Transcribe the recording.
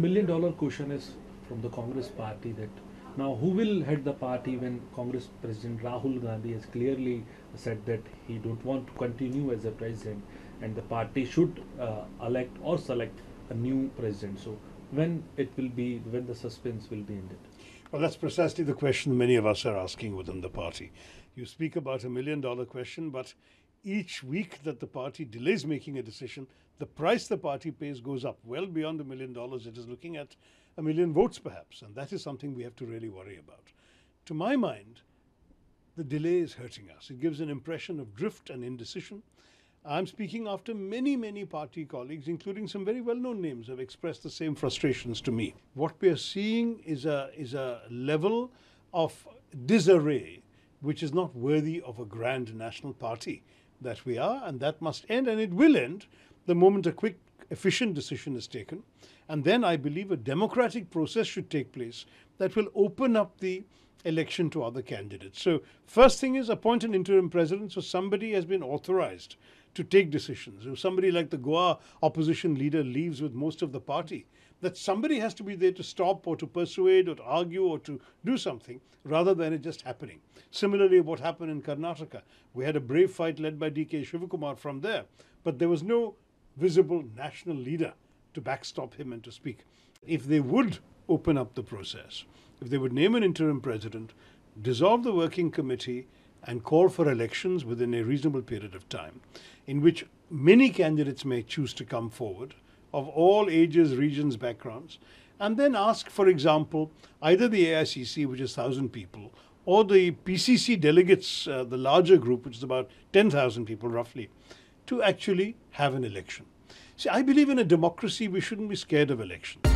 Million dollar question is from the Congress party that now who will head the party when Congress President Rahul Gandhi has clearly said that he don't want to continue as a president and the party should uh, elect or select a new president. So when it will be, when the suspense will be ended? Well, that's precisely the question many of us are asking within the party. You speak about a million dollar question, but each week that the party delays making a decision, the price the party pays goes up well beyond a million dollars. It is looking at a million votes, perhaps, and that is something we have to really worry about. To my mind, the delay is hurting us. It gives an impression of drift and indecision. I'm speaking after many, many party colleagues, including some very well known names, have expressed the same frustrations to me. What we are seeing is a, is a level of disarray which is not worthy of a grand national party that we are, and that must end, and it will end the moment a quick, efficient decision is taken. And then I believe a democratic process should take place that will open up the election to other candidates. So, first thing is appoint an interim president so somebody has been authorized to take decisions. If somebody like the Goa opposition leader leaves with most of the party, that somebody has to be there to stop or to persuade or to argue or to do something rather than it just happening. Similarly, what happened in Karnataka, we had a brave fight led by DK Shivakumar from there, but there was no visible national leader to backstop him and to speak. If they would open up the process, if they would name an interim president, dissolve the working committee, and call for elections within a reasonable period of time, in which many candidates may choose to come forward of all ages, regions, backgrounds, and then ask, for example, either the AICC, which is 1,000 people, or the PCC delegates, uh, the larger group, which is about 10,000 people roughly, to actually have an election. See, I believe in a democracy, we shouldn't be scared of elections.